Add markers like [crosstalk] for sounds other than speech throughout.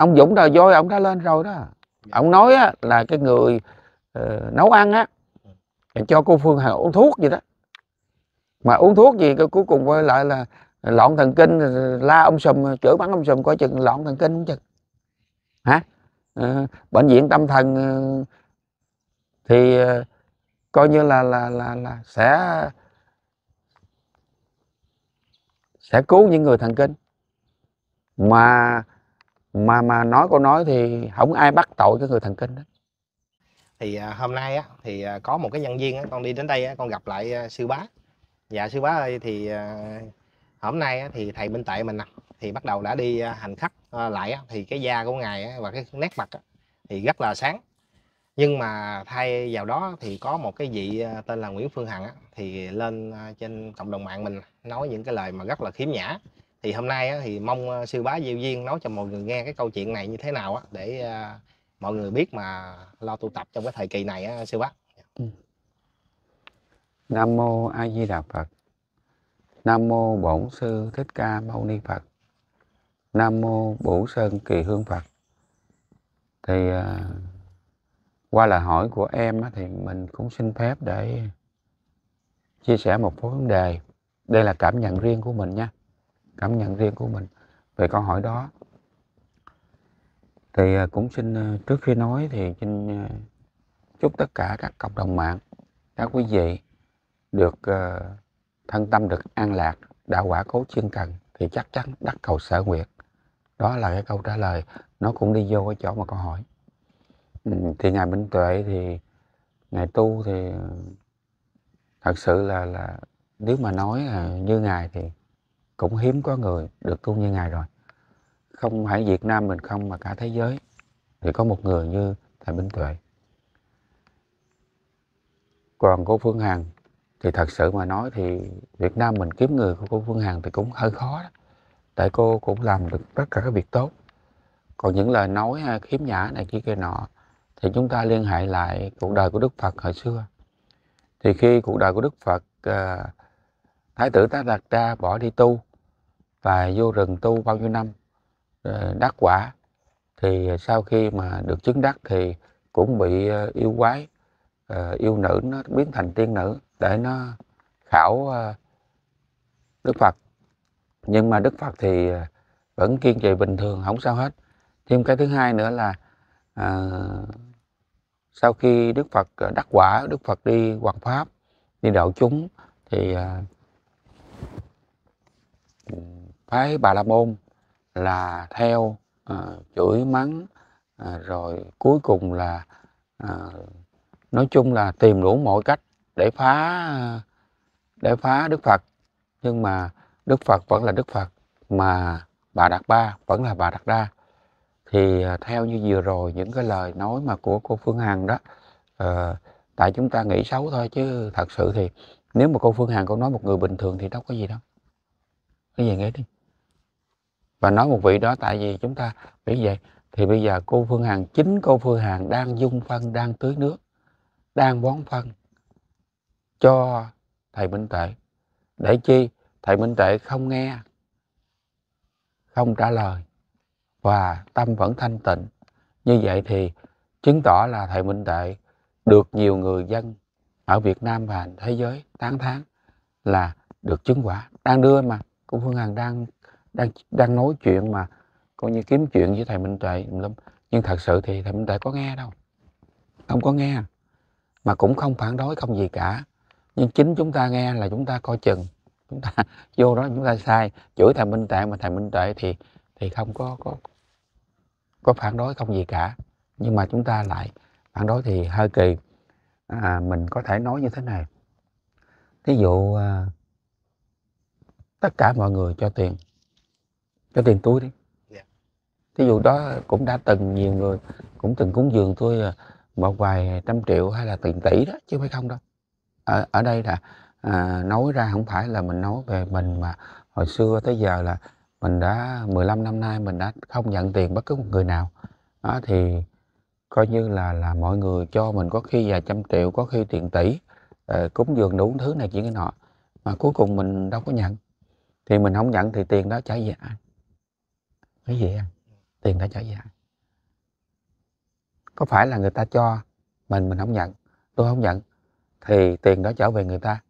ông Dũng đòi voi ông đã lên rồi đó dạ. ông nói á, là cái người uh, nấu ăn á cho cô Phương Hằng uống thuốc gì đó mà uống thuốc gì cái cuối cùng quay lại là loạn thần kinh ờ, la ông sùm chửi bắn ông sùm coi chừng loạn thần kinh không chừng hả à, bệnh viện tâm thần thì coi như là là là là sẽ sẽ cứu những người thần kinh mà mà mà nói câu nói thì không ai bắt tội cái người thần kinh đó thì à, hôm nay á thì à, có một cái nhân viên á con đi đến đây á con gặp lại à, sư bá dạ sư bá ơi thì hôm nay á, thì thầy minh tệ mình nè thì bắt đầu đã đi hành khách lại á, thì cái da của ngài á, và cái nét mặt á, thì rất là sáng nhưng mà thay vào đó thì có một cái vị tên là Nguyễn Phương Hằng á, thì lên trên cộng đồng mạng mình nói những cái lời mà rất là khiếm nhã thì hôm nay á, thì mong sư bá diêu viên nói cho mọi người nghe cái câu chuyện này như thế nào á, để à, mọi người biết mà lo tu tập trong cái thời kỳ này á, sư bá ừ. nam mô a di đà phật nam mô bổn sư thích ca mâu ni phật nam mô bổn sơn kỳ hương phật thì à, qua lời hỏi của em á, thì mình cũng xin phép để chia sẻ một số vấn đề đây là cảm nhận riêng của mình nha cảm nhận riêng của mình về câu hỏi đó thì à, cũng xin à, trước khi nói thì xin à, chúc tất cả các cộng đồng mạng các quý vị được thân tâm được an lạc đạo quả cố chuyên cần thì chắc chắn đắc cầu sở nguyện đó là cái câu trả lời nó cũng đi vô cái chỗ mà câu hỏi ừ, thì ngài minh tuệ thì ngài tu thì thật sự là là nếu mà nói như ngài thì cũng hiếm có người được tu như ngài rồi không phải Việt Nam mình không mà cả thế giới thì có một người như thầy Minh Tuệ còn cô Phương Hằng thì thật sự mà nói thì Việt Nam mình kiếm người của cô Phương Hằng thì cũng hơi khó đó. tại cô cũng làm được tất cả các việc tốt còn những lời nói à, khiếm nhã này kia kia nọ thì chúng ta liên hệ lại cuộc đời của Đức Phật hồi xưa thì khi cuộc đời của Đức Phật à, Thái tử Tá Đạt Đa bỏ đi tu và vô rừng tu bao nhiêu năm ờ, đắc quả thì sau khi mà được chứng đắc thì cũng bị ờ, yêu quái ờ, yêu nữ nó biến thành tiên nữ để nó khảo Đức Phật nhưng mà Đức Phật thì vẫn kiên trì bình thường không sao hết thêm cái thứ hai nữa là à, sau khi Đức Phật đắc quả Đức Phật đi hoàn pháp đi đạo chúng thì à, phái bà la môn là theo à, chửi mắng à, rồi cuối cùng là à, nói chung là tìm đủ mọi cách để phá để phá đức phật nhưng mà đức phật vẫn là đức phật mà bà đạt ba vẫn là bà đạt đa thì theo như vừa rồi những cái lời nói mà của cô phương hằng đó à, tại chúng ta nghĩ xấu thôi chứ thật sự thì nếu mà cô phương hằng cô nói một người bình thường thì đâu có gì đâu cái gì nghe đi và nói một vị đó tại vì chúng ta nghĩ vậy thì bây giờ cô phương hằng chính cô phương hằng đang dung phân đang tưới nước đang bón phân cho thầy minh tệ để chi thầy minh tệ không nghe không trả lời và tâm vẫn thanh tịnh như vậy thì chứng tỏ là thầy minh tệ được nhiều người dân ở việt nam và thế giới tán thán là được chứng quả đang đưa mà cô phương hằng đang đang đang nói chuyện mà coi như kiếm chuyện với thầy Minh Tuệ lắm nhưng thật sự thì thầy Minh Tuệ có nghe đâu không có nghe mà cũng không phản đối không gì cả nhưng chính chúng ta nghe là chúng ta coi chừng chúng ta [laughs] vô đó chúng ta sai chửi thầy Minh Tuệ mà thầy Minh Tuệ thì thì không có có có phản đối không gì cả nhưng mà chúng ta lại phản đối thì hơi kỳ à, mình có thể nói như thế này thí dụ à, tất cả mọi người cho tiền cho tiền túi đi yeah. Dạ. thí dụ đó cũng đã từng nhiều người cũng từng cúng dường tôi à, một vài trăm triệu hay là tiền tỷ đó chứ phải không đâu ở, ở đây là à, nói ra không phải là mình nói về mình mà hồi xưa tới giờ là mình đã 15 năm nay mình đã không nhận tiền bất cứ một người nào đó thì coi như là là mọi người cho mình có khi vài trăm triệu có khi tiền tỷ à, cúng dường đủ thứ này chuyện cái nọ mà cuối cùng mình đâu có nhận thì mình không nhận thì tiền đó trả về ai cái gì em tiền đã trả gì hả có phải là người ta cho mình mình không nhận tôi không nhận thì tiền đó trở về người ta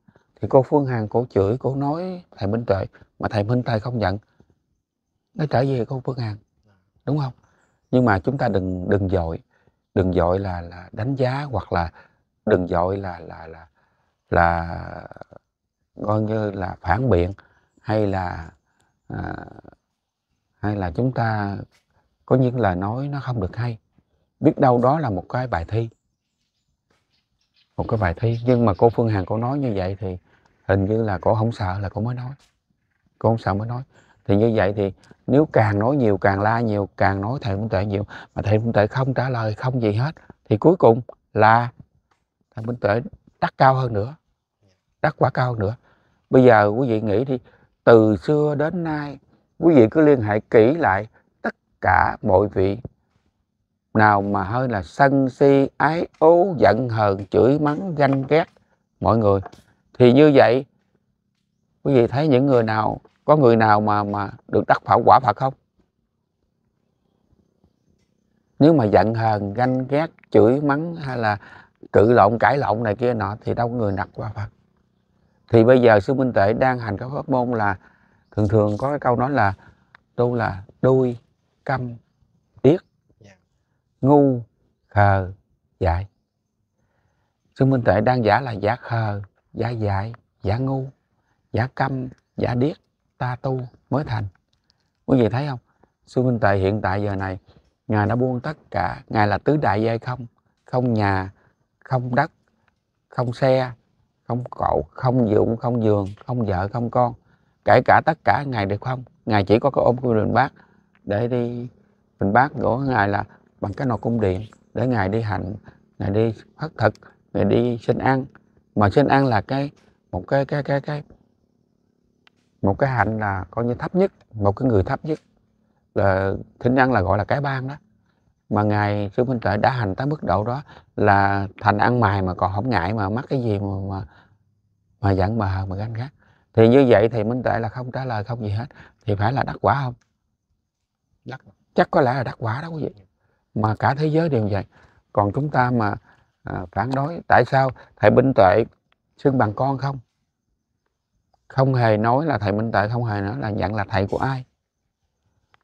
thì cô phương hằng cổ chửi cổ nói thầy minh tuệ mà thầy minh tuệ không nhận nó trở về cô phương hằng đúng không nhưng mà chúng ta đừng đừng dội đừng dội là là đánh giá hoặc là đừng dội là là là là coi như là phản biện hay là à, hay là chúng ta có những lời nói nó không được hay biết đâu đó là một cái bài thi một cái bài thi nhưng mà cô phương hằng cô nói như vậy thì hình như là cô không sợ là cô mới nói cô không sợ mới nói thì như vậy thì nếu càng nói nhiều càng la nhiều càng nói thầy Minh tệ nhiều mà thầy Minh tệ không trả lời không gì hết thì cuối cùng là thầy Minh tệ đắt cao hơn nữa đắt quá cao hơn nữa bây giờ quý vị nghĩ đi từ xưa đến nay quý vị cứ liên hệ kỹ lại tất cả mọi vị nào mà hơi là sân si ái ố giận hờn chửi mắng ganh ghét mọi người thì như vậy quý vị thấy những người nào có người nào mà mà được đắc phạm quả phật không nếu mà giận hờn ganh ghét chửi mắng hay là cự lộn cãi lộn này kia nọ thì đâu có người đặt quả phật thì bây giờ sư minh tệ đang hành các pháp môn là thường thường có cái câu nói là tu là đuôi câm tiếc dạ. ngu khờ dại sư minh tuệ đang giả là giả khờ giả dại giả ngu giả câm giả điếc ta tu mới thành quý vị thấy không sư minh tuệ hiện tại giờ này ngài đã buông tất cả ngài là tứ đại giai không không nhà không đất không xe không cậu không dụng không giường không vợ không con kể cả tất cả ngài đều không ngài chỉ có cái ôm của đình bác để đi mình bác của ngài là bằng cái nồi cung điện để ngài đi hành ngài đi phát thực ngài đi xin ăn mà xin ăn là cái một cái cái cái cái một cái hạnh là coi như thấp nhất một cái người thấp nhất là thính ăn là gọi là cái ban đó mà ngài sư minh tuệ đã hành tới mức độ đó là thành ăn mài mà còn không ngại mà mắc cái gì mà mà mà dặn bà mà ganh ghét thì như vậy thì minh tuệ là không trả lời không gì hết thì phải là đắc quả không đắc. chắc có lẽ là đắc quả đó quý vị mà cả thế giới đều vậy còn chúng ta mà à, phản đối tại sao thầy minh tuệ xưng bằng con không không hề nói là thầy minh tuệ không hề nói là nhận là thầy của ai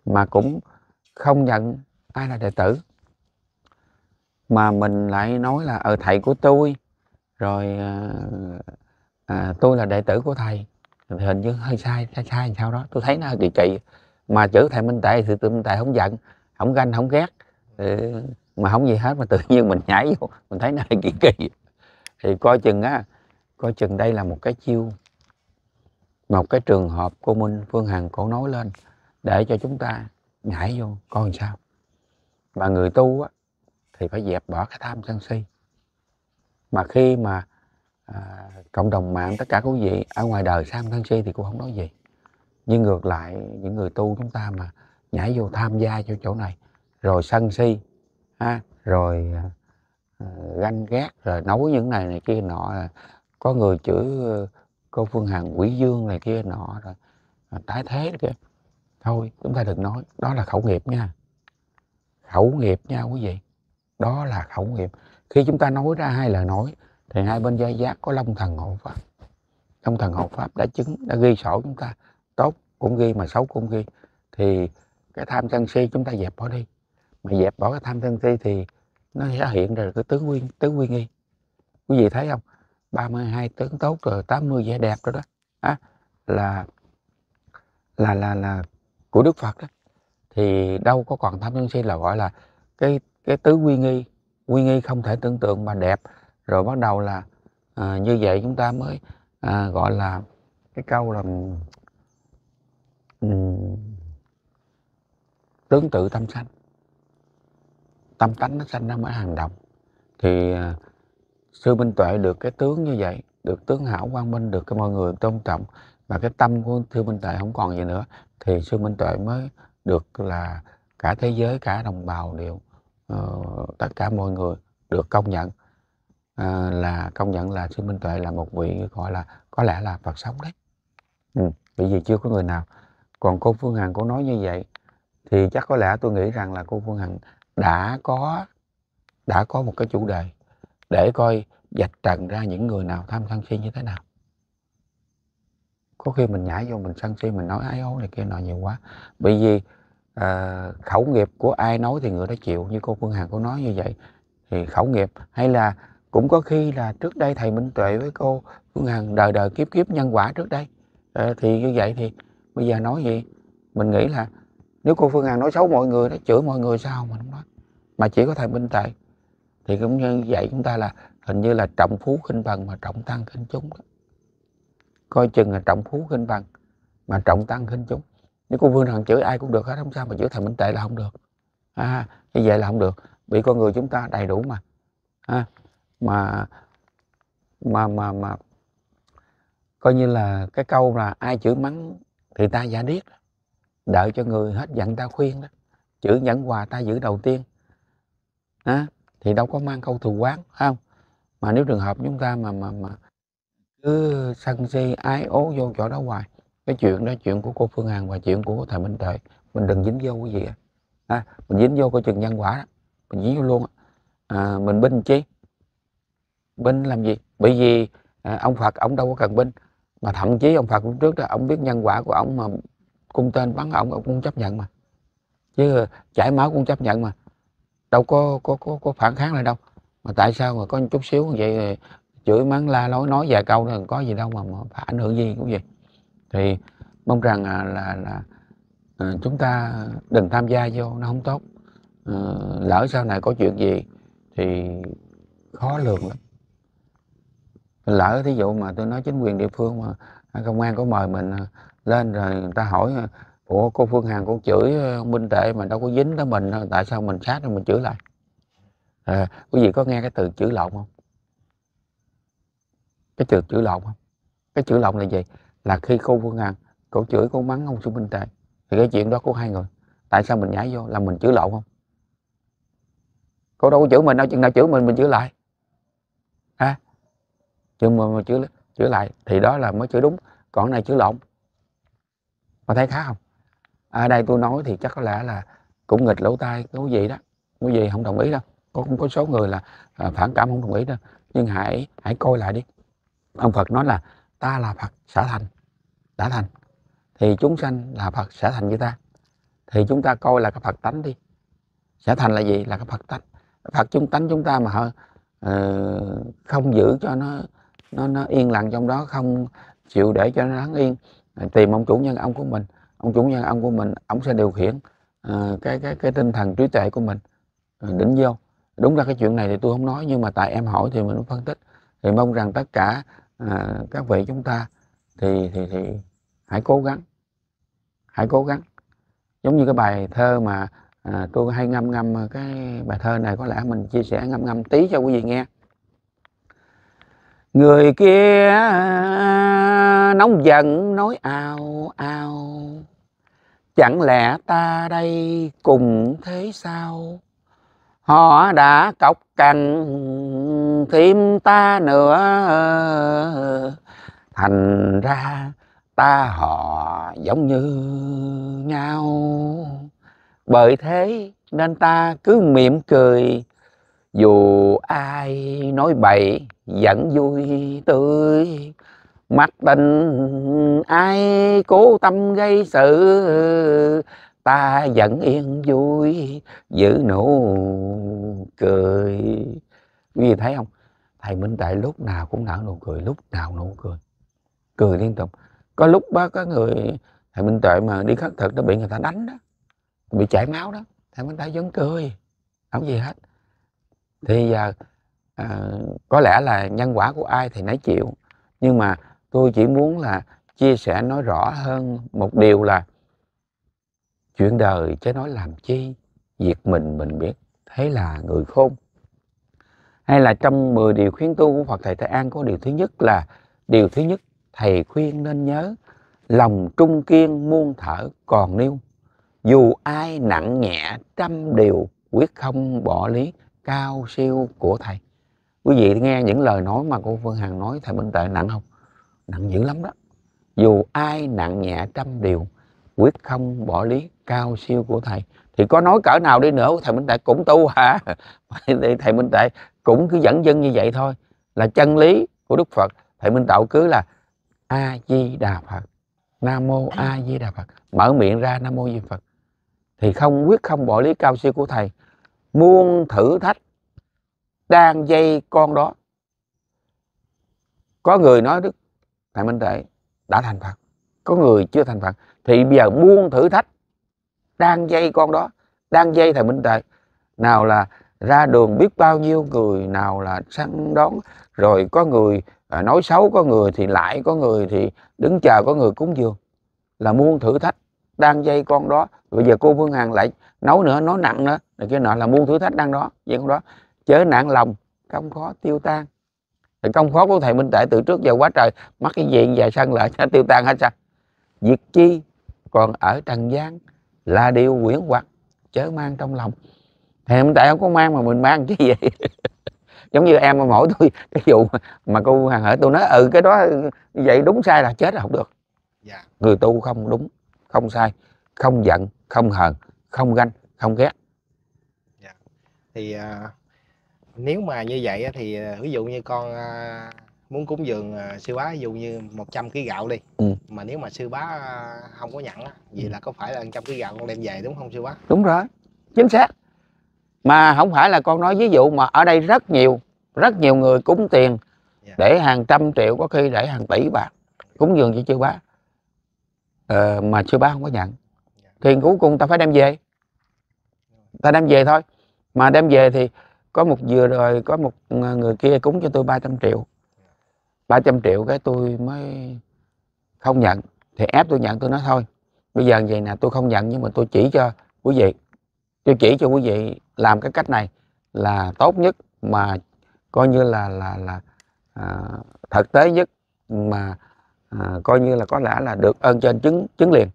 mà cũng không nhận ai là đệ tử mà mình lại nói là ờ thầy của tôi rồi à, à, tôi là đệ tử của thầy hình như hơi sai sai sai sao đó tôi thấy nó hơi kỳ kỳ mà chữ thầy minh tệ thì tụi minh tệ không giận không ganh không ghét mà không gì hết mà tự nhiên mình nhảy vô mình thấy nó hơi kỳ kỳ thì coi chừng á coi chừng đây là một cái chiêu một cái trường hợp cô minh phương hằng cổ nói lên để cho chúng ta nhảy vô coi sao mà người tu á thì phải dẹp bỏ cái tham sân si mà khi mà À, cộng đồng mạng tất cả quý vị ở ngoài đời sam thân si thì cũng không nói gì nhưng ngược lại những người tu chúng ta mà nhảy vô tham gia cho chỗ này rồi sân si ha rồi à, à, ganh ghét rồi nấu những này này kia nọ có người chửi ờ, cô phương hằng quỷ dương này kia nọ rồi tái thế kia thôi chúng ta đừng nói đó là khẩu nghiệp nha khẩu nghiệp nha quý vị đó là khẩu nghiệp khi chúng ta nói ra hai lời nói thì hai bên gia giác có long thần hộ pháp long thần hộ pháp đã chứng đã ghi sổ chúng ta tốt cũng ghi mà xấu cũng ghi thì cái tham sân si chúng ta dẹp bỏ đi mà dẹp bỏ cái tham sân si thì nó sẽ hiện ra cái tướng nguyên tướng nguyên nghi quý vị thấy không 32 tướng tốt rồi 80 vẻ đẹp rồi đó à, là là là là của Đức Phật đó thì đâu có còn tham sân si là gọi là cái cái tứ quy nghi quy nghi không thể tưởng tượng mà đẹp rồi bắt đầu là à, như vậy chúng ta mới à, gọi là cái câu là um, tướng tự tâm sanh tâm tánh nó sanh ra mới hành động thì à, sư minh tuệ được cái tướng như vậy được tướng hảo quang minh được cái mọi người tôn trọng và cái tâm của sư minh tuệ không còn gì nữa thì sư minh tuệ mới được là cả thế giới cả đồng bào đều uh, tất cả mọi người được công nhận à, là công nhận là sư minh tuệ là một vị gọi là có lẽ là phật sống đấy ừ, bởi vì chưa có người nào còn cô phương hằng có nói như vậy thì chắc có lẽ tôi nghĩ rằng là cô phương hằng đã có đã có một cái chủ đề để coi dạch trần ra những người nào tham sân si như thế nào có khi mình nhảy vô mình sân si mình nói ai ố này kia nọ nhiều quá bởi vì à, khẩu nghiệp của ai nói thì người đó chịu như cô phương hằng có nói như vậy thì khẩu nghiệp hay là cũng có khi là trước đây thầy minh tuệ với cô phương hằng đời đời kiếp kiếp nhân quả trước đây à, thì như vậy thì bây giờ nói gì mình nghĩ là nếu cô phương hằng nói xấu mọi người nó chửi mọi người sao mà không nói mà chỉ có thầy minh tuệ thì cũng như vậy chúng ta là hình như là trọng phú khinh bằng mà trọng tăng khinh chúng đó. coi chừng là trọng phú khinh bằng mà trọng tăng khinh chúng nếu cô phương hằng chửi ai cũng được hết không sao mà chửi thầy minh tệ là không được à, như vậy là không được bị con người chúng ta đầy đủ mà à, mà mà mà mà coi như là cái câu là ai chửi mắng thì ta giả điếc đợi cho người hết giận ta khuyên đó chữ nhẫn quà ta giữ đầu tiên à, thì đâu có mang câu thù quán không mà nếu trường hợp chúng ta mà mà mà cứ sân si ái ố vô chỗ đó hoài cái chuyện đó chuyện của cô phương hằng và chuyện của thầy minh tệ mình đừng dính vô cái gì à, mình dính vô coi chừng nhân quả đó mình dính vô luôn à, mình binh chi binh làm gì bởi vì à, ông phật ông đâu có cần binh mà thậm chí ông phật cũng trước đó ông biết nhân quả của ông mà cung tên bắn ông ông cũng chấp nhận mà chứ chảy máu cũng chấp nhận mà đâu có có có, có phản kháng lại đâu mà tại sao mà có chút xíu vậy chửi mắng la lối nói vài câu thôi có gì đâu mà, mà phải ảnh hưởng gì cũng vậy thì mong rằng à, là là, là chúng ta đừng tham gia vô nó không tốt ờ, lỡ sau này có chuyện gì thì khó lường lắm lỡ thí dụ mà tôi nói chính quyền địa phương mà à, công an có mời mình à, lên rồi người ta hỏi à, ủa cô phương hằng cũng chửi ông minh tệ mà đâu có dính tới mình tại sao mình sát rồi mình chửi lại à, quý vị có nghe cái từ chửi lộn không cái từ chửi lộn không cái chửi lộn là gì là khi cô phương hằng cô chửi cô mắng ông xuân minh tệ thì cái chuyện đó của hai người tại sao mình nhảy vô là mình chửi lộn không cô đâu có chửi mình đâu chừng nào chửi mình mình chửi lại chữa mà chữa chữa lại thì đó là mới chữa đúng còn này chữa lộn mà thấy khá không ở à, đây tôi nói thì chắc có lẽ là cũng nghịch lỗ tai quý gì đó quý gì không đồng ý đâu có cũng có số người là à, phản cảm không đồng ý đâu nhưng hãy hãy coi lại đi ông Phật nói là ta là Phật xã thành đã thành thì chúng sanh là Phật sẽ thành như ta thì chúng ta coi là cái Phật tánh đi sẽ thành là gì là cái Phật tánh Phật chúng tánh chúng ta mà ờ, không giữ cho nó nó nó yên lặng trong đó không chịu để cho nó lắng yên à, tìm ông chủ nhân ông của mình ông chủ nhân ông của mình ông sẽ điều khiển uh, cái cái cái tinh thần trí tuệ của mình uh, à, đỉnh vô đúng ra cái chuyện này thì tôi không nói nhưng mà tại em hỏi thì mình phân tích thì mong rằng tất cả uh, các vị chúng ta thì thì thì hãy cố gắng hãy cố gắng giống như cái bài thơ mà uh, tôi hay ngâm ngâm cái bài thơ này có lẽ mình chia sẻ ngâm ngâm tí cho quý vị nghe người kia nóng giận nói ào ào chẳng lẽ ta đây cùng thế sao họ đã cọc cằn thêm ta nữa thành ra ta họ giống như nhau bởi thế nên ta cứ mỉm cười dù ai nói bậy vẫn vui tươi mặc tình ai cố tâm gây sự ta vẫn yên vui giữ nụ cười quý vị thấy không thầy minh Tại lúc nào cũng nở nụ cười lúc nào nụ cười cười liên tục có lúc bác có người thầy minh tuệ mà đi khất thực nó bị người ta đánh đó bị chảy máu đó thầy minh Tại vẫn cười không gì hết thì à, à, có lẽ là nhân quả của ai thì nấy chịu nhưng mà tôi chỉ muốn là chia sẻ nói rõ hơn một điều là chuyện đời chứ nói làm chi việc mình mình biết thế là người khôn hay là trong 10 điều khuyến tu của Phật Thầy Thế An có điều thứ nhất là điều thứ nhất Thầy khuyên nên nhớ lòng trung kiên muôn thở còn niêu dù ai nặng nhẹ trăm điều quyết không bỏ lý cao siêu của thầy quý vị nghe những lời nói mà cô phương hằng nói thầy minh tệ nặng không nặng dữ lắm đó dù ai nặng nhẹ trăm điều quyết không bỏ lý cao siêu của thầy thì có nói cỡ nào đi nữa thầy minh tệ cũng tu hả [laughs] thầy minh tệ cũng cứ dẫn dân như vậy thôi là chân lý của đức phật thầy minh tạo cứ là a di đà phật nam mô a di đà phật mở miệng ra nam mô di phật thì không quyết không bỏ lý cao siêu của thầy muôn thử thách đang dây con đó có người nói đức thầy minh tệ đã thành phật có người chưa thành phật thì bây giờ muôn thử thách đang dây con đó đang dây thầy minh tệ nào là ra đường biết bao nhiêu người nào là săn đón rồi có người à, nói xấu có người thì lại có người thì đứng chờ có người cúng dường là muôn thử thách đang dây con đó bây giờ cô phương hằng lại nấu nữa nói nặng nữa rồi kia nọ là muôn thử thách đang đó vậy không đó chớ nản lòng công khó tiêu tan thì công khó của thầy minh tệ từ trước giờ quá trời mắc cái diện và sân lại nó tiêu tan hết sao việc chi còn ở trần gian là điều quyển hoặc chớ mang trong lòng thầy minh tệ không có mang mà mình mang chứ gì, [laughs] giống như em mà mỗi tôi cái vụ mà cô Hằng hỏi tôi nói ừ cái đó vậy đúng sai là chết là không được dạ. người tu không đúng không sai không giận không hờn không ganh không ghét dạ. thì à, nếu mà như vậy thì à, ví dụ như con à, muốn cúng dường à, sư bá ví dụ như 100 kg gạo đi ừ. mà nếu mà sư bá à, không có nhận á vậy ừ. là có phải là 100 kg gạo con đem về đúng không sư bá đúng rồi chính xác mà không phải là con nói ví dụ mà ở đây rất nhiều rất nhiều người cúng tiền dạ. để hàng trăm triệu có khi để hàng tỷ bạc cúng dường cho sư bá ờ, mà sư bá không có nhận thì cuối cùng ta phải đem về ta đem về thôi mà đem về thì có một vừa rồi có một ờ, người kia cúng cho tôi 300 triệu 300 triệu cái tôi mới không nhận thì ép tôi nhận tôi nói thôi bây giờ vậy nè tôi không nhận nhưng mà tôi chỉ cho quý vị tôi chỉ cho quý vị làm cái cách này là tốt nhất mà coi như là là là à, thực tế nhất mà à, coi như là có lẽ là được ơn trên chứng chứng liền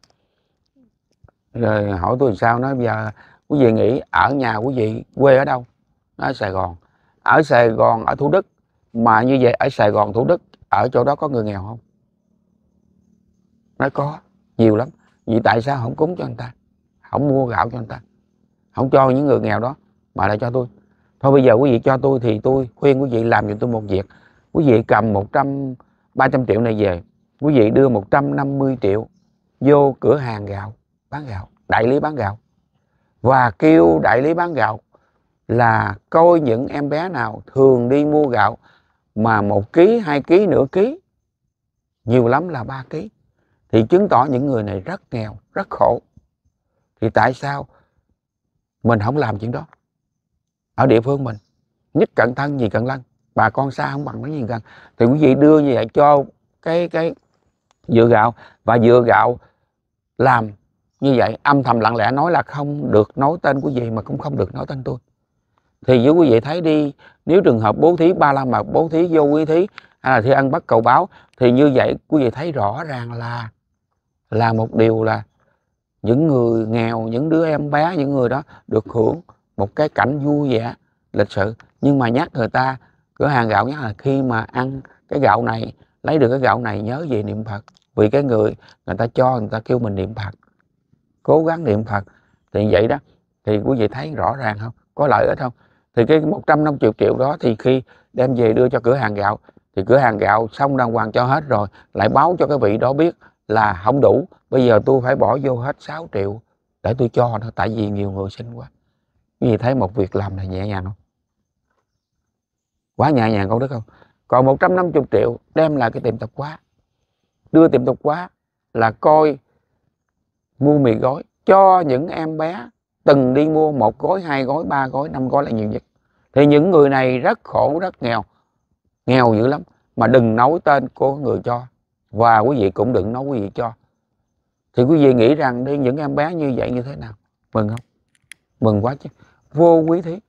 rồi hỏi tôi làm sao nói bây giờ quý vị nghĩ ở nhà quý vị quê ở đâu nó ở sài gòn ở sài gòn ở thủ đức mà như vậy ở sài gòn thủ đức ở chỗ đó có người nghèo không nói có nhiều lắm vì tại sao không cúng cho người ta không mua gạo cho người ta không cho những người nghèo đó mà lại cho tôi thôi bây giờ quý vị cho tôi thì tôi khuyên quý vị làm giùm tôi một việc quý vị cầm 100 300 triệu này về quý vị đưa 150 triệu vô cửa hàng gạo bán gạo đại lý bán gạo và kêu đại lý bán gạo là coi những em bé nào thường đi mua gạo mà một ký hai ký nửa ký nhiều lắm là ba ký thì chứng tỏ những người này rất nghèo rất khổ thì tại sao mình không làm chuyện đó ở địa phương mình nhất cận thân gì cận lân bà con xa không bằng nói gì cần thì quý vị đưa như vậy cho cái cái dựa gạo và dựa gạo làm như vậy âm thầm lặng lẽ nói là không được nói tên của gì mà cũng không được nói tên tôi thì với quý vị thấy đi nếu trường hợp bố thí ba la mật bố thí vô quý thí hay là thi ăn bắt cầu báo thì như vậy quý vị thấy rõ ràng là là một điều là những người nghèo những đứa em bé những người đó được hưởng một cái cảnh vui vẻ lịch sự nhưng mà nhắc người ta cửa hàng gạo nhắc là khi mà ăn cái gạo này lấy được cái gạo này nhớ về niệm phật vì cái người người ta cho người ta kêu mình niệm phật cố gắng niệm phật thì vậy đó thì quý vị thấy rõ ràng không có lợi ích không thì cái 150 triệu triệu đó thì khi đem về đưa cho cửa hàng gạo thì cửa hàng gạo xong đang hoàng cho hết rồi lại báo cho cái vị đó biết là không đủ bây giờ tôi phải bỏ vô hết 6 triệu để tôi cho nó tại vì nhiều người xin quá quý vị thấy một việc làm là nhẹ nhàng không quá nhẹ nhàng không đức không còn 150 triệu đem lại cái tiệm tập quá đưa tiệm tập quá là coi mua mì gói cho những em bé từng đi mua một gói hai gói ba gói năm gói là nhiều nhất thì những người này rất khổ rất nghèo nghèo dữ lắm mà đừng nói tên của người cho và quý vị cũng đừng nói quý vị cho thì quý vị nghĩ rằng đi những em bé như vậy như thế nào mừng không mừng quá chứ vô quý thí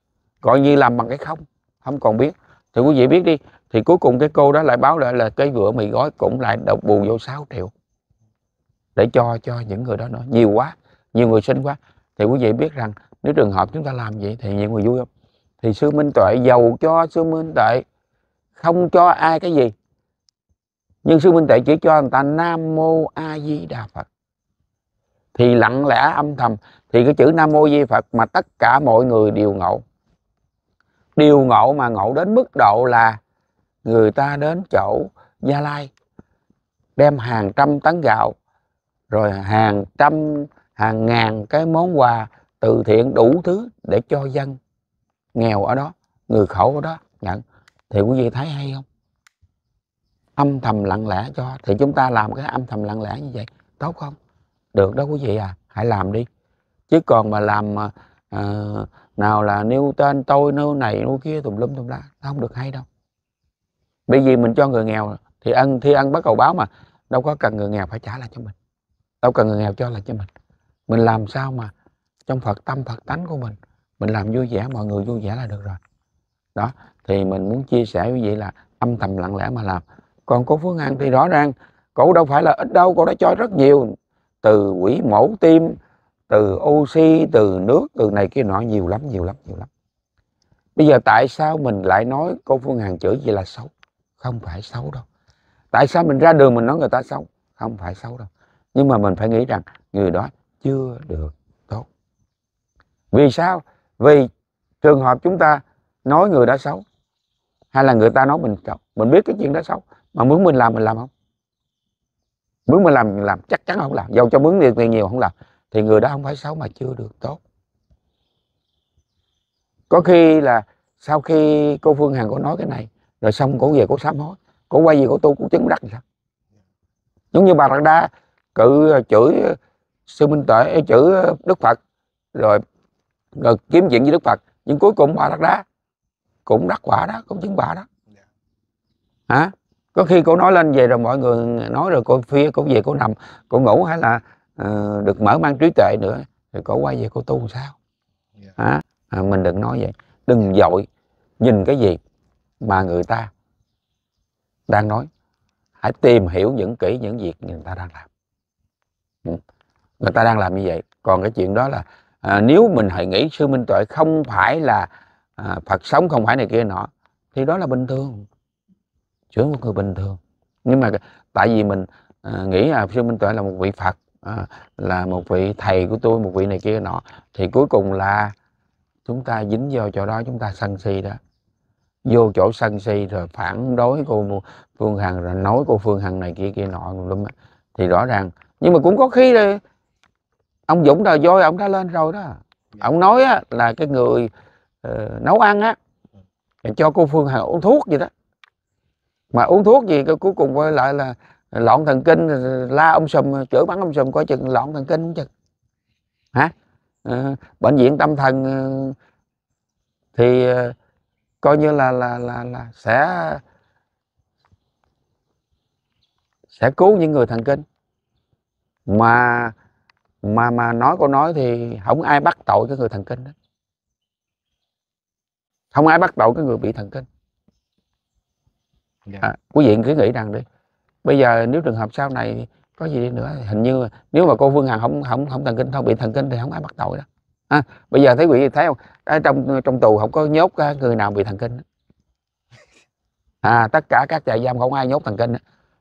gọi như làm bằng cái không không còn biết thì quý vị biết đi thì cuối cùng cái cô đó lại báo lại là cái vựa mì gói cũng lại độc bù vô 6 triệu để cho cho những người đó nữa nhiều quá nhiều người sinh quá thì quý vị biết rằng nếu trường hợp chúng ta làm vậy thì nhiều người vui không thì sư minh tuệ giàu cho sư minh tuệ không cho ai cái gì nhưng sư minh tuệ chỉ cho người ta nam mô a di đà phật thì lặng lẽ âm thầm thì cái chữ nam mô di phật mà tất cả mọi người đều ngộ điều ngộ mà ngộ đến mức độ là người ta đến chỗ gia lai đem hàng trăm tấn gạo rồi hàng trăm hàng ngàn cái món quà từ thiện đủ thứ để cho dân nghèo ở đó người khổ ở đó nhận thì quý vị thấy hay không âm thầm lặng lẽ cho thì chúng ta làm cái âm thầm lặng lẽ như vậy tốt không được đó quý vị à hãy làm đi chứ còn mà làm mà, ờ, nào là nêu tên tôi nêu này nêu kia tùm lum tùm la không được hay đâu bởi vì mình cho người nghèo thì ăn thi ăn bắt cầu báo mà đâu có cần người nghèo phải trả lại cho mình đâu cần người nghèo cho là cho mình mình làm sao mà trong phật tâm phật tánh của mình mình làm vui vẻ mọi người vui vẻ là được rồi đó thì mình muốn chia sẻ với vậy là âm thầm lặng lẽ mà làm còn cô phương an thì rõ ràng cổ đâu phải là ít đâu cô đã cho rất nhiều từ quỹ mổ tim từ oxy từ nước từ này kia nọ nhiều lắm nhiều lắm nhiều lắm bây giờ tại sao mình lại nói cô phương hằng chửi gì là xấu không phải xấu đâu tại sao mình ra đường mình nói người ta xấu không phải xấu đâu nhưng mà mình phải nghĩ rằng người đó chưa được tốt vì sao vì trường hợp chúng ta nói người đó xấu hay là người ta nói mình xấu mình biết cái chuyện đó xấu mà muốn mình làm mình làm không muốn mình làm mình làm chắc chắn không làm dầu cho mướn tiền nhiều không làm thì người đó không phải xấu mà chưa được tốt có khi là sau khi cô phương hằng có nói cái này rồi xong cô về cô sám hối cô quay về cô tu cổ chứng đắc sao giống như bà rạc đa cự ờ, chửi ờ, sư minh tuệ ờ, chửi đức phật rồi, rồi kiếm chuyện với đức phật nhưng cuối cùng bà đắc đá cũng đắc quả đó cũng chứng quả đó dạ. hả có khi cô nói lên về rồi mọi người nói rồi cô phía cô về cô nằm cô ngủ hay là uh, được mở mang trí tuệ nữa thì cô quay về cô tu sao dạ. hả à, mình đừng nói vậy đừng dội nhìn cái gì mà người ta đang nói hãy tìm hiểu những kỹ những việc người ta đang làm Ừ. người ta đang làm như vậy còn cái chuyện đó là à, nếu mình hãy nghĩ sư minh tuệ không phải là à, phật sống không phải này kia nọ thì đó là bình thường chứa một người bình thường nhưng mà tại vì mình à, nghĩ à, sư minh tuệ là một vị phật à, là một vị thầy của tôi một vị này kia nọ thì cuối cùng là chúng ta dính vào chỗ đó chúng ta sân si đó vô chỗ sân si rồi phản đối cô phương hằng rồi nói cô phương hằng này kia kia nọ lắm thì rõ ràng nhưng mà cũng có khi là ông dũng đòi voi ông đã lên rồi đó dạ. ông nói á, là cái người uh, nấu ăn á cho cô phương hằng uống thuốc gì đó mà uống thuốc gì cuối cùng quay lại là loạn thần kinh la ông sùm chửi bắn ông sùm coi chừng loạn thần kinh cũng chừng hả à, bệnh viện tâm thần ờ, thì coi như là là là là sẽ sẽ cứu những người thần kinh mà mà mà nói câu nói thì không ai bắt tội cái người thần kinh đó không ai bắt tội cái người bị thần kinh dạ. à, quý vị cứ nghĩ rằng đi bây giờ nếu trường hợp sau này có gì đi nữa hình như nếu mà cô Phương Hằng không không không thần kinh không bị thần kinh thì không ai bắt tội đó à, bây giờ thấy quý vị thấy không à, trong trong tù không có nhốt cái người nào bị thần kinh đó. [laughs] à tất cả các trại giam không ai nhốt thần kinh đó.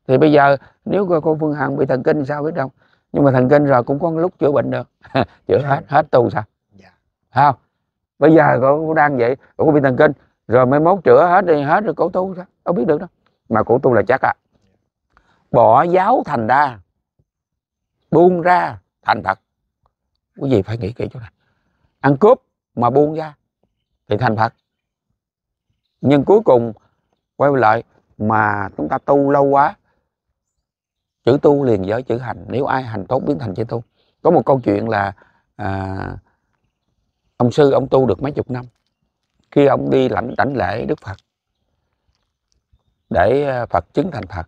thì bây giờ nếu cô Phương Hằng bị thần kinh sao biết đâu nhưng mà thần kinh rồi cũng có lúc chữa bệnh được [laughs] chữa dạ. hết hết tu sao yeah. Dạ. không bây giờ cũng đang vậy cũng bị thần kinh rồi mới mốt chữa hết đi hết rồi cổ tu sao đâu biết được đâu mà cổ tu là chắc à bỏ giáo thành ra buông ra thành thật quý vị phải nghĩ kỹ chỗ này ăn cướp mà buông ra thì thành phật nhưng cuối cùng quay lại mà chúng ta tu lâu quá chữ tu liền với chữ hành nếu ai hành tốt biến thành chữ tu có một câu chuyện là à, ông sư ông tu được mấy chục năm khi ông đi lãnh đảnh lễ đức phật để à, phật chứng thành phật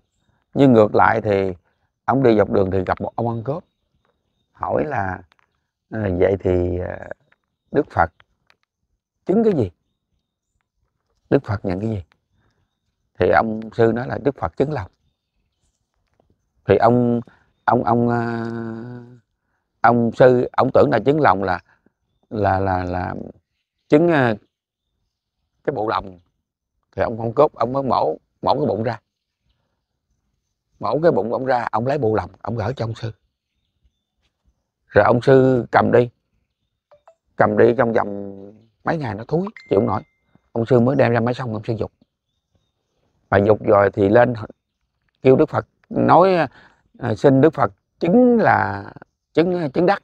nhưng ngược lại thì ông đi dọc đường thì gặp một ông ăn cướp hỏi là à, vậy thì à, đức phật chứng cái gì đức phật nhận cái gì thì ông sư nói là đức phật chứng lòng thì ông ông ông ờ, ông sư ông tưởng là trứng lòng là là là là trứng ờ, cái bộ lòng thì ông không cốt ông mới mổ mổ cái bụng ra mổ cái bụng ông ra ông lấy bộ lòng ông gỡ cho ông sư rồi ông sư cầm đi cầm đi trong vòng mấy ngày nó thúi chịu không nổi ông sư mới đem ra máy xong ông sư dục mà dục rồi thì lên kêu đức phật nói à, xin đức phật chứng là chứng chứng đắc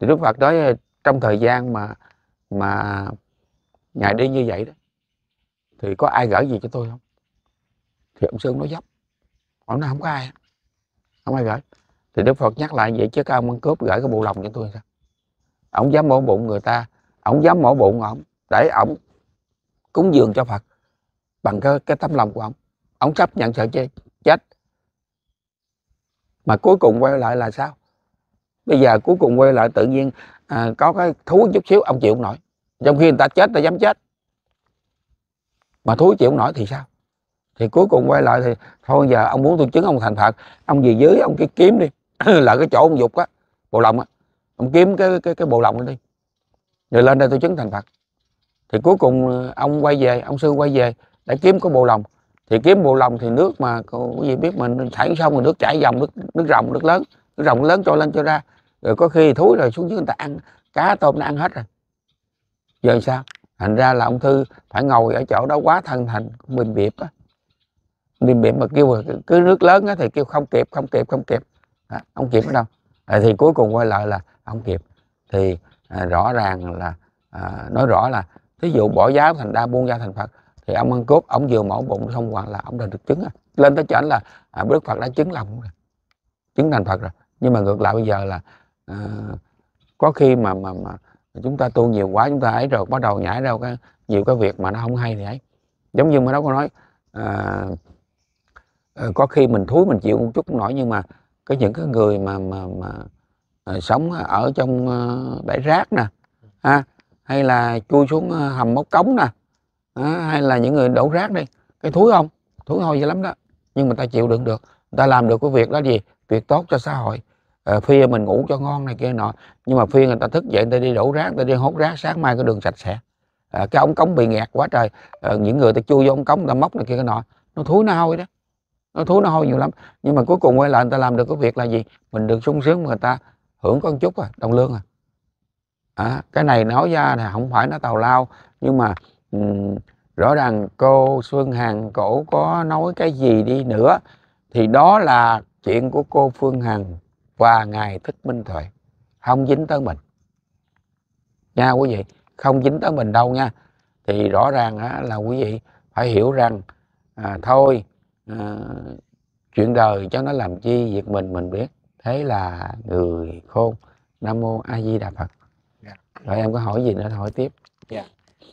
thì đức phật nói trong thời gian mà mà ngài đi như vậy đó thì có ai gửi gì cho tôi không thì ông sơn nói dốc ông nói không có ai không ai gửi thì đức phật nhắc lại vậy chứ các ông cướp gửi cái bộ lòng cho tôi sao ông dám mổ bụng người ta ông dám mổ bụng ông để ông cúng dường cho phật bằng cái, cái tấm lòng của ông ông chấp nhận sợ chi mà cuối cùng quay lại là sao bây giờ cuối cùng quay lại tự nhiên à, có cái thú chút xíu ông chịu không nổi trong khi người ta chết ta dám chết mà thú chịu không nổi thì sao thì cuối cùng quay lại thì thôi giờ ông muốn tôi chứng ông thành thật ông về dưới ông cái kiếm đi [coughs] là cái chỗ ông dục á bộ lòng á ông kiếm cái cái cái bộ lòng đi rồi lên đây tôi chứng thành thật thì cuối cùng à, ông quay về ông sư quay về để kiếm cái bộ lòng thì kiếm bộ lồng thì nước mà cô gì biết mình thảy xong rồi nước chảy dòng nước nước rồng nước lớn nước rồng lớn trôi lên cho ra rồi có khi thúi rồi xuống dưới người ta ăn cá tôm nó ăn hết rồi giờ sao thành ra là ông thư phải ngồi ở chỗ đó quá thân thành mình biệp á mình biệp mà kêu rồi cứ nước lớn á thì kêu không kịp không kịp không kịp à, không kịp đâu à, thì cuối cùng quay lại là ông kịp thì à, rõ ràng là à, nói rõ là thí dụ bỏ giáo thành đa buôn gia thành phật thì ông ăn cốt ông vừa mổ bụng xong hoặc là ông đã được chứng rồi. À. lên tới chỗ là à, đức phật đã chứng lòng rồi chứng thành phật rồi nhưng mà ngược lại bây giờ là à, có khi mà mà mà chúng ta tu nhiều quá chúng ta ấy rồi bắt đầu nhảy ra cái nhiều cái việc mà nó không hay thì ấy giống như mà nó có nói à, có khi mình thúi mình chịu một chút nổi nhưng mà cái những cái người mà mà mà à, sống ở trong bãi rác nè ha hay là chui xuống hầm móc cống nè à, hay là những người đổ rác đi cái thúi không thúi hôi dữ lắm đó nhưng mà ta chịu đựng được ta làm được cái việc đó gì việc tốt cho xã hội à, ờ, khuya mình ngủ cho ngon này kia nọ nhưng mà khuya người ta thức dậy người ta đi đổ rác người ta đi hốt rác sáng mai cái đường sạch sẽ à, cái ống cống bị nghẹt quá trời à, những người ta chui vô ống cống người ta móc này kia nọ nó thúi nó hôi đó nó thúi nó hôi nhiều lắm nhưng mà cuối cùng quay lại người ta làm được cái việc là gì mình được sung sướng người ta hưởng con chút à đồng lương à, à cái này nói ra là không phải nó tào lao nhưng mà Ừ. rõ ràng cô Phương Hằng cổ có nói cái gì đi nữa thì đó là chuyện của cô Phương Hằng và ngài Thích Minh Tuệ không dính tới mình nha quý vị không dính tới mình đâu nha thì rõ ràng là quý vị phải hiểu rằng à, thôi à, chuyện đời cho nó làm chi việc mình mình biết thế là người khôn nam mô a di đà phật dạ. rồi em có hỏi gì nữa thì hỏi tiếp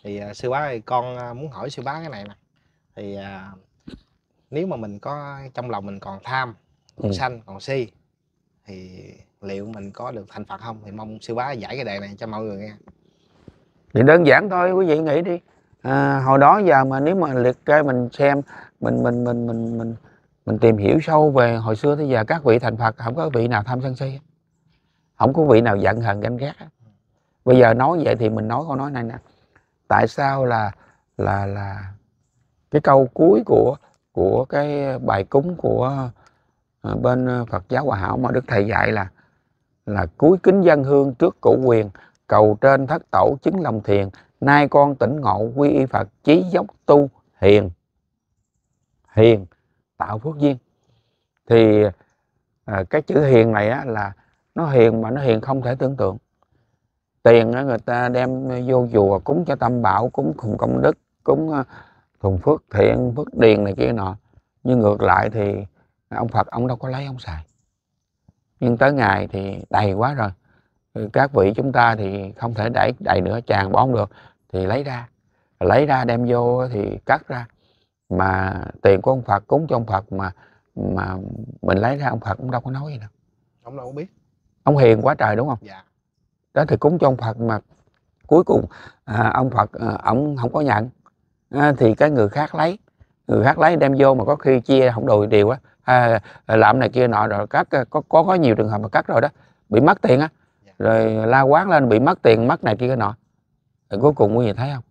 thì uh, sư bá ơi con à, muốn hỏi sư bá cái này nè thì uh, nếu mà mình có trong lòng mình còn tham còn ừ. sanh còn si thì liệu mình có được thành phật không thì mong sư bá giải cái đề này cho mọi người nghe thì đơn giản thôi quý vị nghĩ đi à, hồi đó giờ mà nếu mà liệt kê mình xem mình mình mình mình mình mình tìm hiểu sâu về hồi xưa tới giờ các vị thành phật không có vị nào tham sân si không có vị nào giận hờn ganh ghét bây giờ nói vậy thì mình nói câu nói này nè tại sao là là là cái câu cuối của của cái bài cúng của ờ, bên Phật giáo Hòa Hảo mà Đức Thầy dạy là là cuối kính dân hương trước cổ quyền cầu trên thất tổ chứng lòng thiền nay con tỉnh ngộ quy y Phật chí dốc tu hiền hiền tạo phước duyên thì ờ, cái chữ hiền này á, là nó hiền mà nó hiền không thể tưởng tượng tiền đó người ta đem vô chùa cúng cho tam bảo cúng khùng công đức cúng thùng ờ, phước thiện phước điền này kia nọ nhưng ngược lại thì ông phật ông đâu có lấy ông xài nhưng tới ngày thì đầy quá rồi ừ, các vị chúng ta thì không thể đẩy đầy nữa chàng bỏ được thì lấy ra lấy ra đem vô thì cắt ra mà tiền của ông phật cúng cho ông phật mà mà mình lấy ra ông phật cũng đâu có nói gì đâu ông đâu có biết ông hiền quá trời đúng không dạ đó thì cúng cho ông Phật mà cuối cùng à, ông Phật à, ông không có nhận à, thì cái người khác lấy người khác lấy đem vô mà có khi chia không đủ điều á à, à làm này kia nọ rồi cắt à, có có có nhiều trường hợp mà cắt rồi đó bị mất tiền á dạ. rồi la quán lên bị mất tiền mất này kia cái nọ rồi cuối cùng quý vị thấy không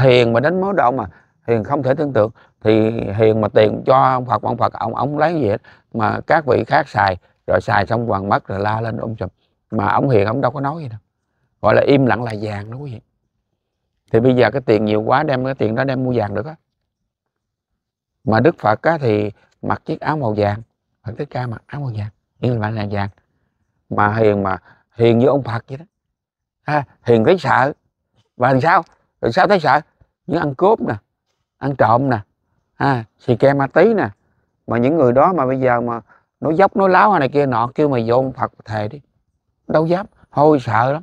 hiền mà đến mối độ mà hiền không thể tưởng tượng thì hiền mà tiền cho ông phật ông phật ông ông lấy gì hết mà các vị khác xài rồi xài xong hoàng mất rồi la lên ông chụp mà ông hiền ông đâu có nói gì đâu gọi là im lặng là vàng đó quý vị thì bây giờ cái tiền nhiều quá đem cái tiền đó đem mua vàng được á mà đức phật á, thì mặc chiếc áo màu vàng phật thích ca mặc áo màu vàng nhưng mà là vàng mà hiền mà hiền với ông phật vậy đó ha, hiền thấy sợ và làm sao làm sao thấy sợ những ăn cướp nè ăn trộm nè ha, xì ke ma tí nè mà những người đó mà bây giờ mà nói dốc nói láo hay này kia nọ kêu mày vô ông phật thề đi đấu giáp hôi sợ lắm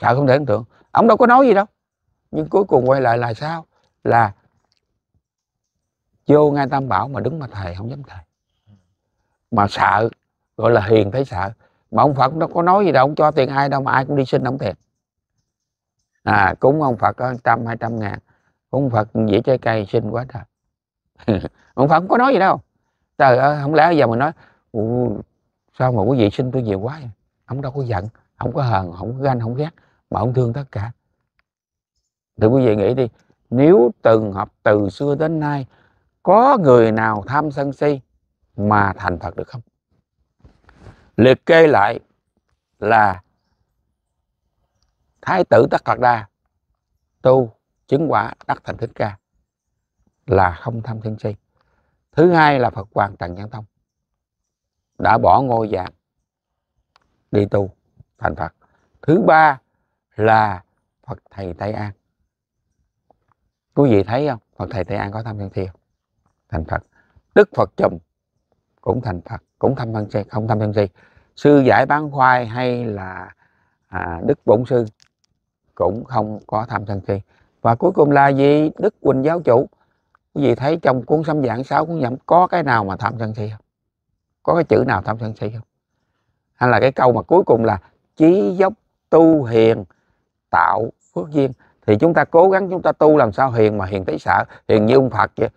sợ không thể tưởng tượng ông đâu có nói gì đâu nhưng cuối cùng quay lại là sao là vô ngay tam bảo mà đứng mà thầy không dám thầy mà sợ gọi là hiền thấy sợ mà ông phật đâu có nói gì đâu ông cho tiền ai đâu mà ai cũng đi xin ông tiền à cúng ông phật có trăm hai trăm ngàn ông phật dễ trái cây xin quá trời [laughs] ông phật không có nói gì đâu trời ơi không lẽ giờ mình nói sao mà quý vị xin tôi nhiều quá vậy? ông đâu có giận không có hờn không có ganh không ghét mà ông thương tất cả thì quý vị nghĩ đi nếu từng học từ xưa đến nay có người nào tham sân si mà thành Phật được không liệt kê lại là thái tử tất Phật đa tu chứng quả đắc thành thích ca là không tham sân si thứ hai là Phật hoàng Trần Nhân thông đã bỏ ngôi vàng đi tu thành Phật thứ ba là Phật thầy Tây An quý vị thấy không Phật thầy Tây An có thăm văn thiêu thành Phật Đức Phật chồng cũng thành Phật cũng thăm văn si không thăm văn si sư giải bán khoai hay là à, Đức Bổn Sư cũng không có tham sân si và cuối cùng là gì Đức Quỳnh Giáo Chủ quý vị thấy trong cuốn sấm giảng sáu cuốn nhậm có cái nào mà tham sân si không có cái chữ nào tham sân si không hay là cái câu mà cuối cùng là chí dốc tu hiền tạo phước duyên thì chúng ta cố gắng chúng ta tu làm sao hiền mà hiền thấy sợ hiền như ông phật vậy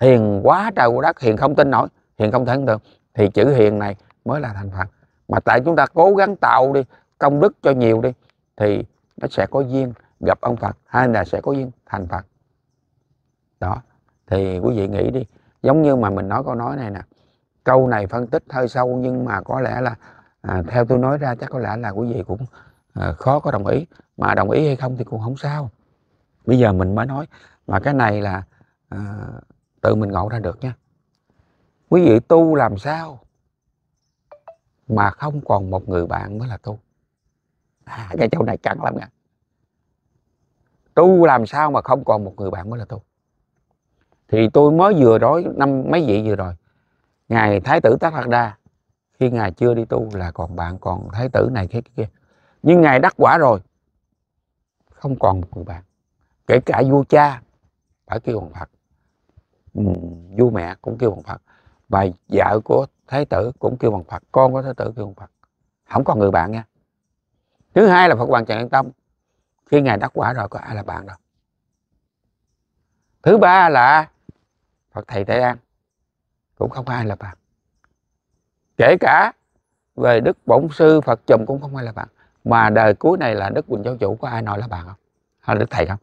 hiền quá trời của đất hiền không tin nổi hiền không thể được thì chữ hiền này mới là thành phật mà tại chúng ta cố gắng tạo đi công đức cho nhiều đi thì nó sẽ có duyên gặp ông phật hay là sẽ có duyên thành phật đó thì quý vị nghĩ đi giống như mà mình nói câu nói này nè câu này phân tích hơi sâu nhưng mà có lẽ là à, theo tôi nói ra chắc có lẽ là quý vị cũng à, khó có đồng ý mà đồng ý hay không thì cũng không sao bây giờ mình mới nói mà cái này là à, tự mình ngộ ra được nha quý vị tu làm sao mà không còn một người bạn mới là tu à, cái chỗ này căng lắm nha tu làm sao mà không còn một người bạn mới là tu thì tôi mới vừa nói năm mấy vị vừa rồi ngài thái tử tác lạc đa khi ngài chưa đi tu là còn bạn còn thái tử này cái kia nhưng ngài đắc quả rồi không còn một người bạn kể cả vua cha phải kêu bằng phật ừ, vua mẹ cũng kêu bằng phật và vợ của thái tử cũng kêu bằng phật con của thái tử kêu bằng phật không còn người bạn nha thứ hai là phật hoàng trần nhân tông khi ngài đắc quả rồi có ai là bạn đâu thứ ba là phật thầy tây an cũng không ai là bạn kể cả về đức bổn sư phật chùm cũng không ai là bạn mà đời cuối này là đức quỳnh giáo chủ có ai nói là bạn không hay là đức thầy không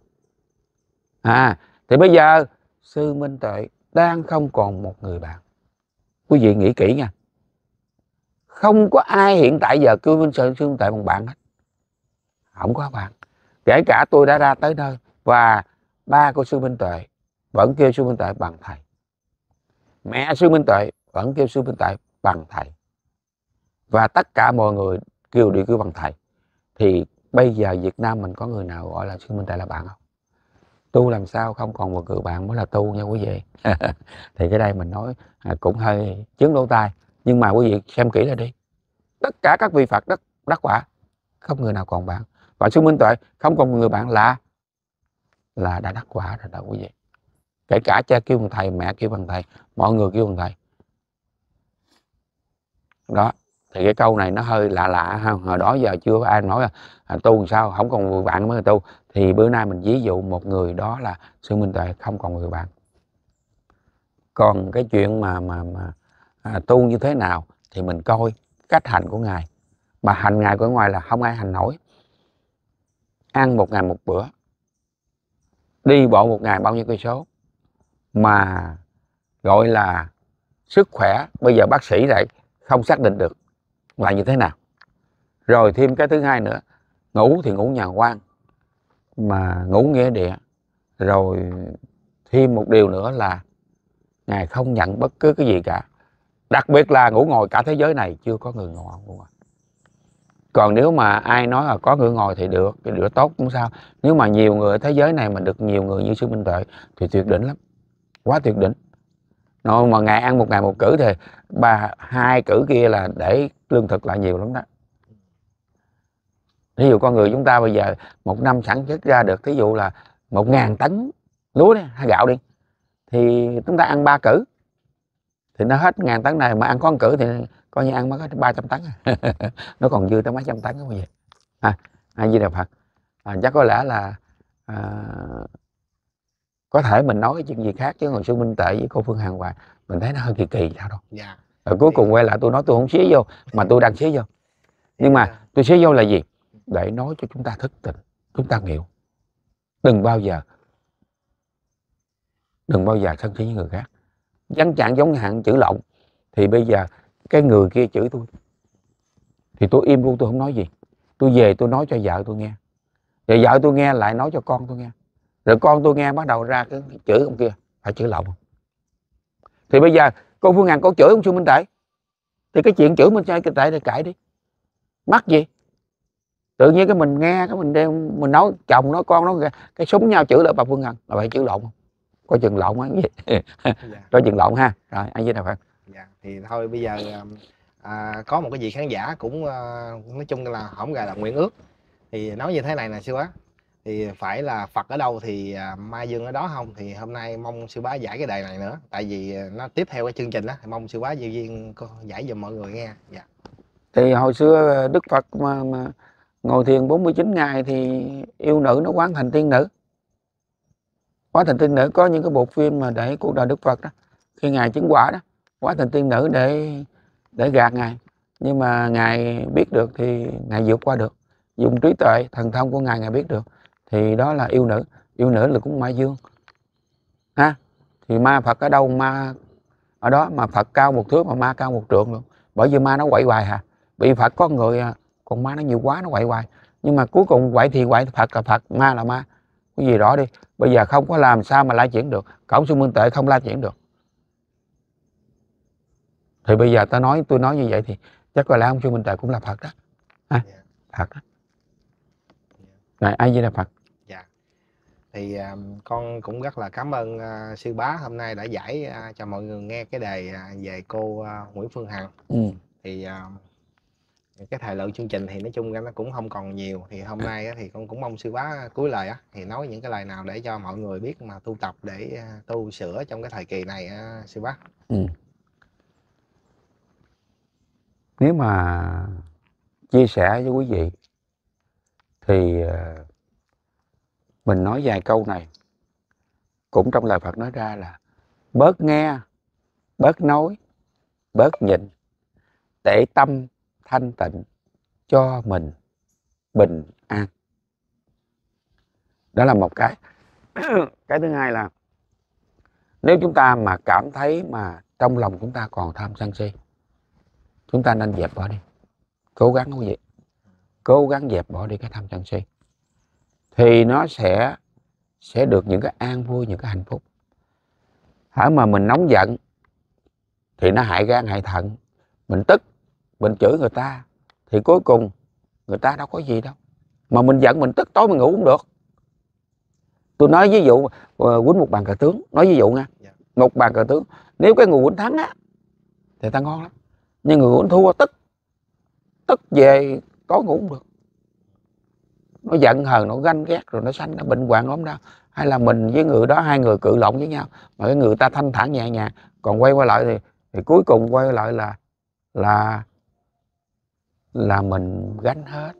à thì bây giờ sư minh tuệ đang không còn một người bạn quý vị nghĩ kỹ nha không có ai hiện tại giờ kêu minh sơn sư minh tuệ bằng bạn hết không có bạn kể cả tôi đã ra tới nơi và ba của sư minh tuệ vẫn kêu sư minh tuệ bằng thầy mẹ sư minh tuệ vẫn kêu sư minh tuệ bằng thầy và tất cả mọi người kêu đi cứu bằng thầy thì bây giờ Việt Nam mình có người nào gọi là sư Minh Tại là bạn không tu làm sao không còn một người bạn mới là tu nha quý vị [laughs] thì cái đây mình nói à, cũng hơi chướng lỗ tai nhưng mà quý vị xem kỹ là đi tất cả các vị phật đất đắc quả không người nào còn bạn và sư Minh Tuệ không còn người bạn là là đã đắc quả rồi đó quý vị kể cả cha kêu bằng thầy mẹ kêu bằng thầy mọi người kêu bằng thầy đó thì cái câu này nó hơi lạ lạ ha hồi đó giờ chưa có ai nói à, à tu làm sao không còn người bạn mới tu thì bữa nay mình ví dụ một người đó là sư minh tuệ không còn người bạn còn cái chuyện mà mà mà à, tu như thế nào thì mình coi cách hành của ngài mà hành ngài của ngoài là không ai hành nổi ăn một ngày một bữa đi bộ một ngày bao nhiêu cây số mà gọi là sức khỏe bây giờ bác sĩ lại không xác định được là như thế nào rồi thêm cái thứ hai nữa ngủ thì ngủ nhà quan mà ngủ nghĩa địa rồi thêm một điều nữa là ngài không nhận bất cứ cái gì cả đặc biệt là ngủ ngồi cả thế giới này chưa có người ngồi à. còn nếu mà ai nói là có người ngồi thì được thì được tốt cũng sao nếu mà nhiều người ở thế giới này mà được nhiều người như sư minh tuệ thì tuyệt đỉnh lắm quá tuyệt đỉnh nó mà ngày ăn một ngày một cử thì ba hai cử kia là để lương thực lại nhiều lắm đó ví dụ con người chúng ta bây giờ một năm sản xuất ra được thí dụ là một ngàn tấn lúa đi hay gạo đi thì chúng ta ăn ba cử thì nó hết ngàn tấn này mà ăn con cử thì coi như ăn mới ba trăm tấn [laughs] nó còn dư tới mấy trăm tấn cái gì à, à di đà phật à, chắc có lẽ là à, có thể mình nói cái chuyện gì khác chứ hồi xưa minh tệ với cô phương hằng hoài mình thấy nó hơi kỳ kỳ sao đâu dạ. rồi cuối cùng quay lại tôi nói tôi không xía vô mà tôi đang xía vô nhưng mà dạ. tôi xía vô là gì để nói cho chúng ta thức tỉnh chúng ta hiểu đừng bao giờ đừng bao giờ sân khí với người khác dán chặn giống hạn chữ lộng. thì bây giờ cái người kia chửi tôi thì tôi im luôn tôi không nói gì tôi về tôi nói cho vợ tôi nghe rồi vợ tôi nghe lại nói cho con tôi nghe rồi con tôi nghe bắt đầu ra cái chữ ông kia phải chữ lộn thì bây giờ cô phương hằng có chửi ông sư minh tệ thì cái chuyện chửi minh tệ thì cãi đi mắc gì tự nhiên cái mình nghe cái mình đem mình nói chồng nói con nói cái súng nhau chữ lại bà phương hằng là phải chữ lộn có chừng lộng á gì dạ. có chừng lộng ha rồi anh với nào phật dạ thì thôi bây giờ à, có một cái vị khán giả cũng à, nói chung là không gà là nguyện ước thì nói như thế này nè sư quá thì phải là phật ở đâu thì à, mai dương ở đó không thì hôm nay mong sư bá giải cái đề này nữa tại vì à, nó tiếp theo cái chương trình đó mong sư bá diệu viên giải cho mọi người nghe dạ thì hồi xưa đức phật mà, mà ngồi thiền 49 ngày thì yêu nữ nó quán thành tiên nữ quá thành tiên nữ có những cái bộ phim mà để cuộc đời đức phật đó khi ngài chứng quả đó quá thành tiên nữ để để gạt ngài nhưng mà ngài biết được thì ngài vượt qua được dùng trí tuệ thần thông của ngài ngài biết được thì đó là yêu nữ yêu nữ là cũng ma dương ha thì ma phật ở đâu ma ở đó mà phật cao một thước mà ma cao một trượng luôn bởi vì ma nó quậy hoài hà bị phật có người à, còn ma nó nhiều quá nó quậy hoài nhưng mà cuối cùng quậy thì quậy phật là phật ma là ma cái gì rõ đi bây giờ không có làm sao mà lai chuyển được cổng xung minh tệ không lai chuyển được thì bây giờ ta nói tôi nói như vậy thì chắc là ông xung minh tệ cũng là phật đó ha dạ. phật đó này ai với là phật thì à, con cũng rất là cảm ơn à, sư bá hôm nay đã giải à, cho mọi người nghe cái đề về cô Nguyễn Phương Hằng ừ. thì cái thời lượng chương trình thì nói chung ra nó cũng không còn nhiều thì hôm nay thì con cũng mong sư bá cuối lời á thì nói những cái lời nào để cho mọi người biết mà tu tập để tu sửa trong cái thời kỳ này sư bá ừ. nếu mà chia sẻ với quý vị thì mình nói vài câu này cũng trong lời Phật nói ra là bớt nghe, bớt nói, bớt nhìn để tâm thanh tịnh cho mình bình an. Đó là một cái. [coughs] cái thứ hai là nếu chúng ta mà cảm thấy mà trong lòng chúng ta còn tham sân si chúng ta nên dẹp bỏ đi cố gắng không vậy cố gắng dẹp bỏ đi cái tham sân si thì nó sẽ sẽ được những cái an vui những cái hạnh phúc hả mà mình nóng giận thì nó hại gan hại thận mình tức mình chửi người ta thì cuối cùng người ta đâu có gì đâu mà mình giận mình tức tối mình ngủ cũng được tôi nói ví dụ ờ, quýnh một bàn cờ tướng nói ví dụ nha dạ. một bàn cờ tướng nếu cái người quýnh thắng á thì ta ngon lắm nhưng người quýnh thua tức tức về có ngủ cũng được nó giận hờn nó ganh ghét rồi nó sanh nó bệnh hoạn ốm đau hay là mình với người đó hai người cự lộn với nhau mà cái người ta thanh thản nhẹ nhàng còn quay qua lại thì, thì cuối cùng quay lại là là là mình gánh hết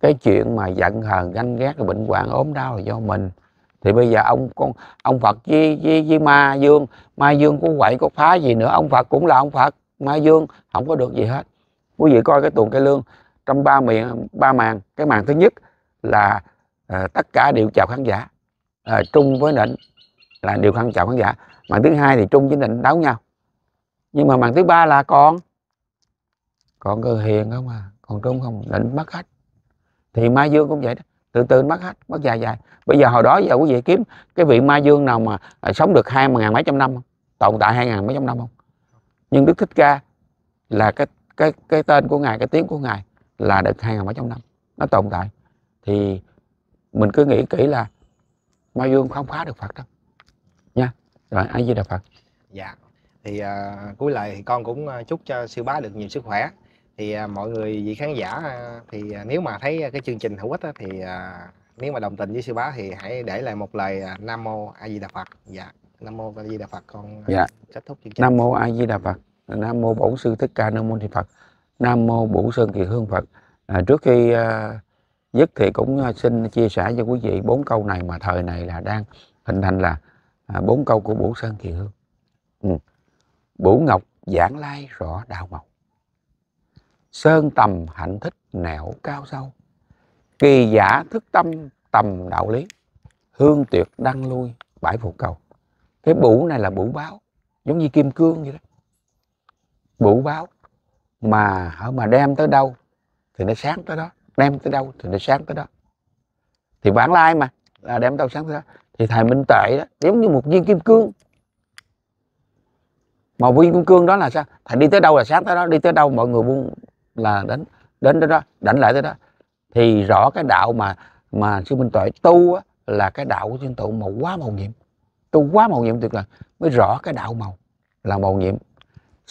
cái chuyện mà giận hờn ganh ghét rồi bệnh hoạn ốm đau là do mình thì bây giờ ông con ông Phật với, với với ma dương ma dương cũng quậy có phá gì nữa ông Phật cũng là ông Phật ma dương không có được gì hết quý vị coi cái tuần cái lương trong ba miệng ba màn cái màn thứ nhất là à, tất cả đều chào khán giả à, ờ, trung với định là đều khăn chào khán giả màn thứ hai thì trung với định đấu nhau nhưng mà màn thứ ba là con con cơ hiền không à còn trung không định mất khách thì mai dương cũng vậy đó từ từ mất khách mất dài dài bây giờ hồi đó giờ quý vị kiếm cái vị mai dương nào mà ờ, sống được hai ngàn mấy trăm năm không tồn tại hai ngàn mấy trăm năm không nhưng đức thích ca là cái cái cái tên của ngài cái tiếng của ngài là được hai đợt trong năm nó tồn tại thì mình cứ nghĩ kỹ là mai dương không phá được phật đâu nha rồi ai di đà phật dạ thì uh, cuối lời thì con cũng à, chúc cho sư bá được nhiều sức khỏe thì uh, mọi người vị khán giả uh, thì uh, nếu mà thấy cái chương trình hữu ích uh, thì uh, nếu mà đồng tình với sư bá thì hãy để lại một lời uh, nam mô a di đà phật dạ nam mô a di đà phật con uh, dạ. kết thúc chương trình nam mô a di đà phật nam mô bổn sư thích ca nam mô thị phật nam mô bổn sơn kỳ hương phật à, trước khi à, dứt thì cũng à, xin chia sẻ cho quý vị bốn câu này mà thời này là đang hình thành là à, bốn à, câu của bổn sơn kỳ hương ừ. bửu ngọc giảng lai rõ đạo mộc sơn tầm hạnh thích nẻo cao sâu kỳ giả thức tâm tầm đạo lý hương tuyệt đăng lui bãi phụ cầu cái bủ này là bủ báo giống như kim cương vậy đó bủ báo mà ở mà đem tới đâu thì nó sáng tới đó đem tới đâu thì nó sáng tới đó thì bản lai mà là đem tới sáng tới đó thì thầy minh tệ đó giống như một viên kim cương mà viên kim cương đó là sao thầy đi tới đâu là sáng tới đó đi tới đâu mọi người buông là đến đến tới đó đánh lại tới đó thì rõ cái đạo mà mà sư minh tuệ tu á, là cái đạo của sư tụ màu quá màu nhiệm tu quá màu nhiệm tuyệt là mới rõ cái đạo màu là màu nhiệm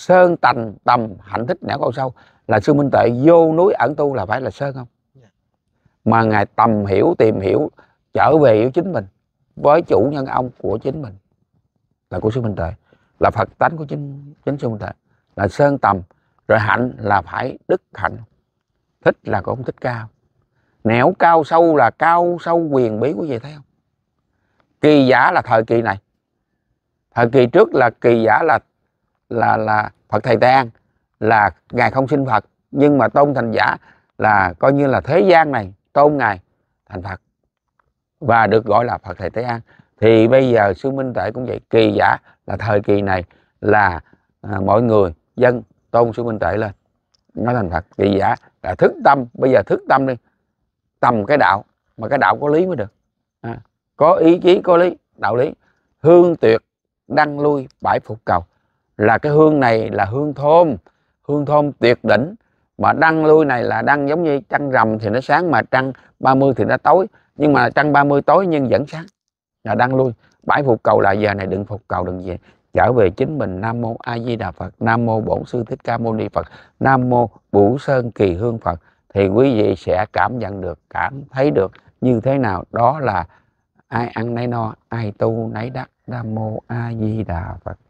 sơn tành tầm hạnh thích nẻo câu sâu là sư minh tệ vô núi ẩn tu là phải là sơn không dạ. mà ngài tầm hiểu tìm hiểu trở về với chính mình với chủ nhân ông của chính mình là của sư minh tệ là phật tánh của chính chính sư minh tệ là sơn tầm rồi hạnh là phải đức hạnh thích là cũng thích cao nẻo cao sâu là cao sâu quyền bí của gì thấy không kỳ giả là thời kỳ này thời kỳ trước là kỳ giả là là là phật thầy ừ. tang là ngài không sinh phật nhưng mà tôn thành giả là coi như là thế gian này tôn ngài thành phật và được gọi là phật thầy tây an thì ừ. bây giờ sư minh tệ cũng vậy kỳ giả là thời kỳ này là à, mọi người dân tôn sư minh tệ lên nói thành phật kỳ giả là thức tâm bây giờ thức tâm đi tầm cái đạo mà cái đạo có lý mới được à, có ý chí có lý đạo lý hương tuyệt đăng lui bãi phục cầu là cái hương này là hương thơm hương thơm tuyệt đỉnh mà đăng lui này là đăng giống như trăng rằm thì nó sáng mà trăng 30 thì nó tối nhưng mà trăng 30 tối nhưng vẫn sáng là đăng lui bãi phục cầu là giờ này đừng phục cầu đừng về trở về chính mình nam mô a di đà phật nam mô bổn sư thích ca mâu ni phật nam mô bửu sơn kỳ hương phật thì quý vị sẽ cảm nhận được cảm thấy được như thế nào đó là ai ăn nấy no ai tu nấy đắc nam mô a di đà phật